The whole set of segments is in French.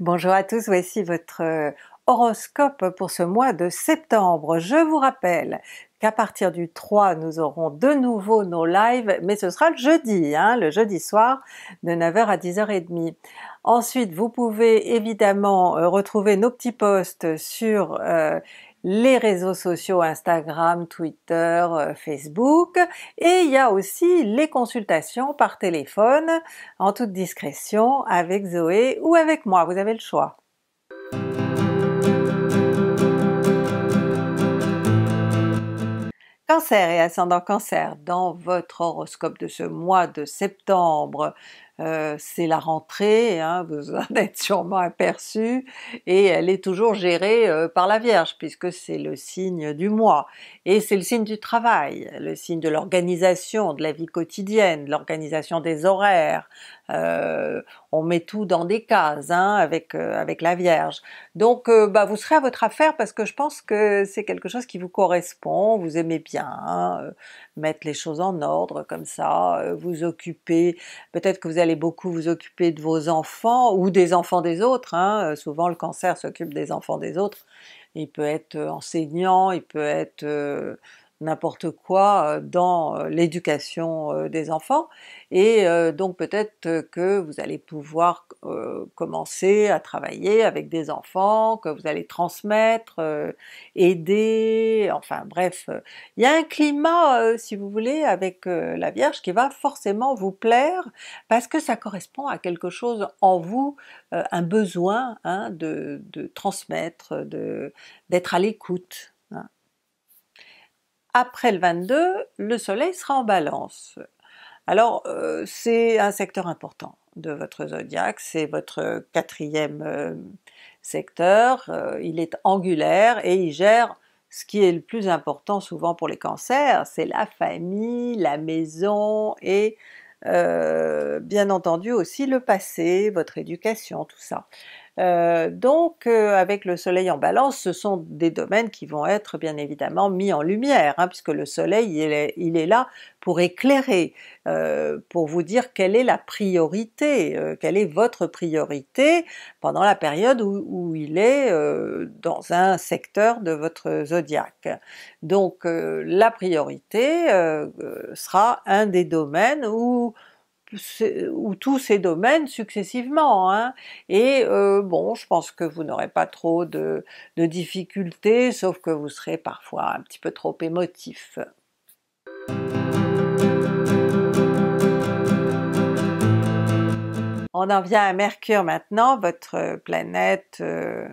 Bonjour à tous, voici votre euh, horoscope pour ce mois de septembre. Je vous rappelle qu'à partir du 3 nous aurons de nouveau nos lives, mais ce sera le jeudi, hein, le jeudi soir de 9h à 10h30. Ensuite vous pouvez évidemment euh, retrouver nos petits posts sur euh, les réseaux sociaux Instagram, Twitter, euh, Facebook et il y a aussi les consultations par téléphone en toute discrétion avec Zoé ou avec moi, vous avez le choix. Cancer et ascendant Cancer, dans votre horoscope de ce mois de septembre, euh, c'est la rentrée, hein, vous en êtes sûrement aperçu, et elle est toujours gérée euh, par la Vierge, puisque c'est le signe du mois, et c'est le signe du travail, le signe de l'organisation, de la vie quotidienne, l'organisation des horaires, euh, on met tout dans des cases hein, avec, avec la Vierge. Donc bah, vous serez à votre affaire parce que je pense que c'est quelque chose qui vous correspond, vous aimez bien hein, mettre les choses en ordre comme ça, vous occuper, peut-être que vous allez beaucoup vous occuper de vos enfants ou des enfants des autres. Hein. Euh, souvent le cancer s'occupe des enfants des autres. Il peut être euh, enseignant, il peut être euh, n'importe quoi dans l'éducation des enfants et donc peut-être que vous allez pouvoir commencer à travailler avec des enfants, que vous allez transmettre, aider, enfin bref, il y a un climat si vous voulez avec la Vierge qui va forcément vous plaire parce que ça correspond à quelque chose en vous, un besoin hein, de, de transmettre, d'être à l'écoute. Hein après le 22, le Soleil sera en balance. Alors euh, c'est un secteur important de votre zodiaque, c'est votre quatrième euh, secteur, euh, il est angulaire et il gère ce qui est le plus important souvent pour les cancers, c'est la famille, la maison et bien entendu aussi le passé, votre éducation, tout ça. Euh, donc euh, avec le soleil en balance, ce sont des domaines qui vont être bien évidemment mis en lumière, hein, puisque le soleil il est, là pour éclairer, euh, pour vous dire quelle est la priorité, quelle est votre priorité pendant la période où, où il est dans un secteur de votre zodiaque. Donc la priorité sera un des domaines où ou tous ces domaines successivement. Hein. Et euh, bon, je pense que vous n'aurez pas trop de, de difficultés, sauf que vous serez parfois un petit peu trop émotif. On en vient à Mercure maintenant, votre planète euh,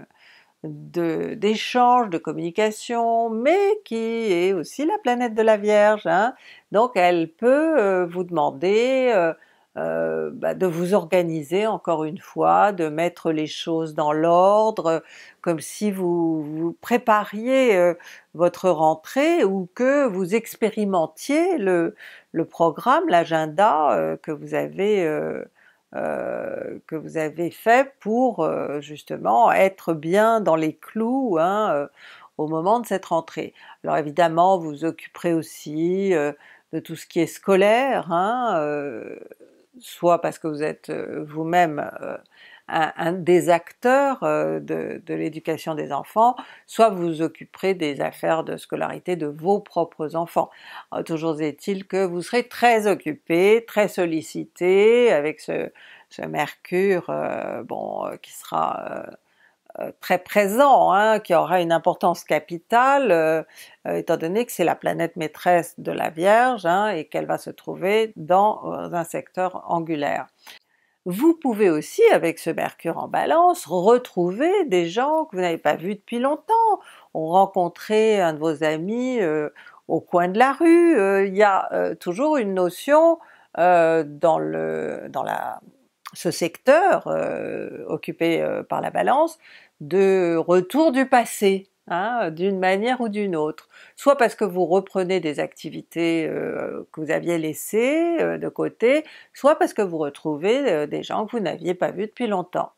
d'échange, de, communication, mais qui est aussi la planète de la Vierge. Hein. Donc elle peut euh, vous demander euh, bah, de vous organiser encore une fois, de mettre les choses dans l'ordre, comme si vous, vous prépariez euh, votre rentrée ou que vous expérimentiez le, programme, l'agenda euh, que vous avez que vous avez fait pour justement être bien dans les clous hein, au moment de cette rentrée. Alors évidemment vous vous occuperez aussi de tout ce qui est scolaire, hein, soit parce que vous êtes euh, vous-même euh, un, des acteurs euh, de, l'éducation des enfants, soit vous vous occuperez des affaires de scolarité de vos propres enfants. toujours est-il que vous serez très occupé, très sollicité avec ce, mercure, bon, qui sera... Euh, très présent, hein, qui aura une importance capitale, euh, euh, étant donné que c'est la planète maîtresse de la Vierge hein, et qu'elle va se trouver dans un secteur angulaire. Vous pouvez aussi, avec ce Mercure en Balance, retrouver des gens que vous n'avez pas vus depuis longtemps, ont rencontrer un de vos amis au coin de la rue. Il y a toujours une notion dans, le, dans la ce secteur euh, occupé euh, par la balance de retour du passé, hein, d'une manière ou d'une autre. Soit parce que vous reprenez des activités euh, que vous aviez laissées de côté, soit parce que vous retrouvez des gens que vous n'aviez pas vus depuis longtemps.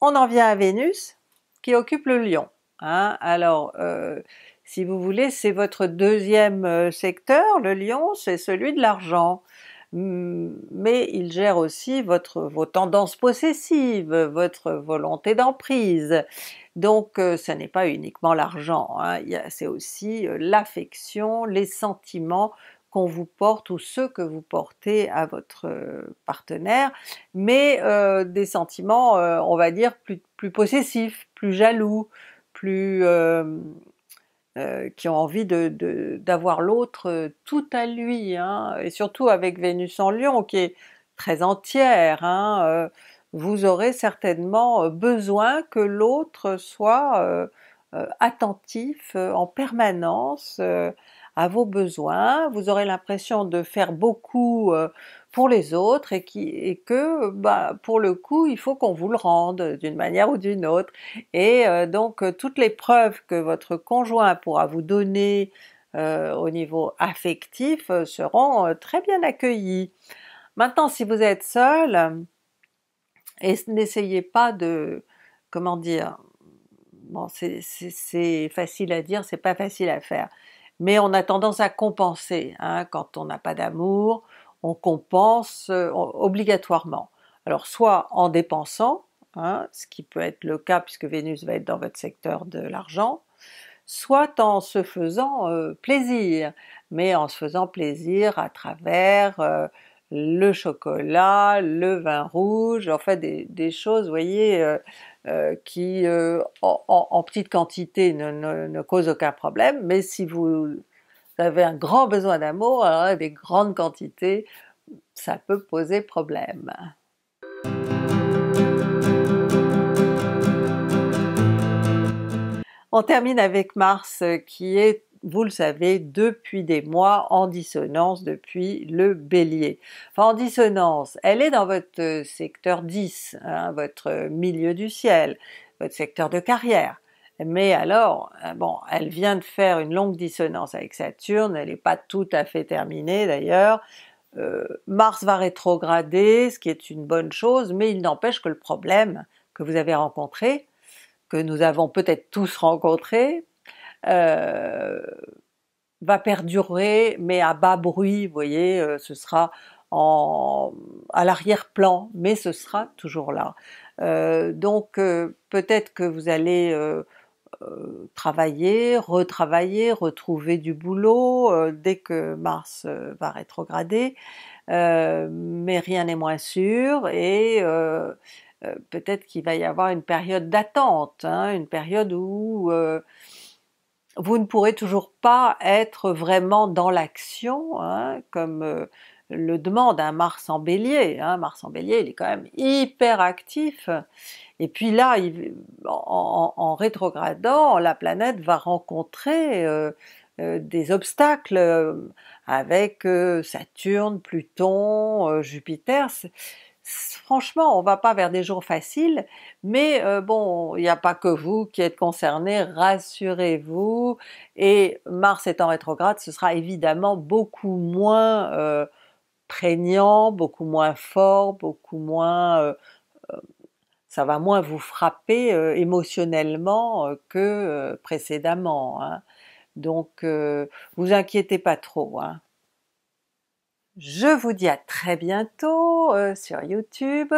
On en vient à Vénus qui occupe le lion. Hein. Alors, si vous voulez, c'est votre deuxième euh, secteur, le lion, c'est celui de l'argent. Hum, mais il gère aussi votre, vos tendances possessives, votre volonté d'emprise. Donc euh, ce n'est pas uniquement l'argent, hein. c'est aussi euh, l'affection, les sentiments qu'on vous porte ou ceux que vous portez à votre partenaire, mais des sentiments, on va dire, plus, possessifs, plus jaloux, plus... Euh, qui ont envie d'avoir de, l'autre euh, tout à lui, hein, et surtout avec Vénus en Lion qui est très entière, hein, euh, vous aurez certainement besoin que l'autre soit attentif en permanence à vos besoins, vous aurez l'impression de faire beaucoup pour les autres et, qui, que bah, pour le coup il faut qu'on vous le rende d'une manière ou d'une autre. Et euh, donc euh, toutes les preuves que votre conjoint pourra vous donner euh, au niveau affectif seront très bien accueillies. Maintenant si vous êtes seul, et n'essayez pas de, comment dire, bon c'est facile à dire, c'est pas facile à faire, mais on a tendance à compenser hein, quand on n'a pas d'amour, on compense euh, obligatoirement. Alors soit en dépensant, hein, ce qui peut être le cas puisque Vénus va être dans votre secteur de l'argent, soit en se faisant euh, plaisir, mais en se faisant plaisir à travers euh, le chocolat, le vin rouge, en fait des, choses, vous voyez, qui en, petite quantité ne, ne, ne causent aucun problème, mais si vous avez un grand besoin d'amour, alors des grandes quantités, ça peut poser problème. On termine avec Mars qui est, vous le savez, depuis des mois en dissonance depuis le bélier. en dissonance, elle est dans votre secteur 10, hein, votre milieu du ciel, votre secteur de carrière mais alors, euh, bon, elle vient de faire une longue dissonance avec Saturne, elle n'est pas tout à fait terminée d'ailleurs, euh, Mars va rétrograder, ce qui est une bonne chose, mais il n'empêche que le problème que vous avez rencontré, que nous avons peut-être tous rencontré, euh, va perdurer, mais à bas bruit, vous voyez, ce sera en, à l'arrière-plan, mais ce sera toujours là. donc peut-être que vous allez euh, travailler, retravailler, retrouver du boulot euh, dès que Mars euh, va rétrograder, mais rien n'est moins sûr et peut-être qu'il va y avoir une période d'attente, hein, une période où vous ne pourrez toujours pas être vraiment dans l'action, hein, comme le demande, à hein, Mars en bélier, hein, Mars en bélier il est quand même hyper actif, et puis là en, rétrogradant, la planète va rencontrer euh, euh, des obstacles euh, avec Saturne, Pluton, Jupiter, franchement, on va pas vers des jours faciles, mais bon, il n'y a pas que vous qui êtes concernés, rassurez-vous, et Mars étant rétrograde, ce sera évidemment beaucoup moins prégnant, beaucoup moins fort, beaucoup moins... Euh, euh, ça va moins vous frapper euh, émotionnellement que précédemment. Hein. Donc, vous inquiétez pas trop. Hein. Je vous dis à très bientôt euh, sur YouTube.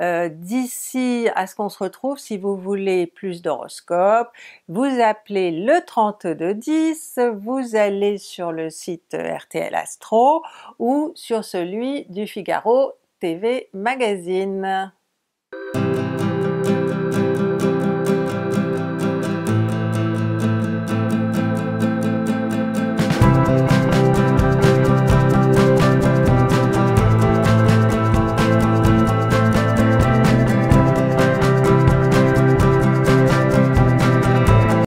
Euh, d'ici à ce qu'on se retrouve, si vous voulez plus d'horoscopes, vous appelez le 3210, vous allez sur le site RTL Astro ou sur celui du Figaro TV Magazine.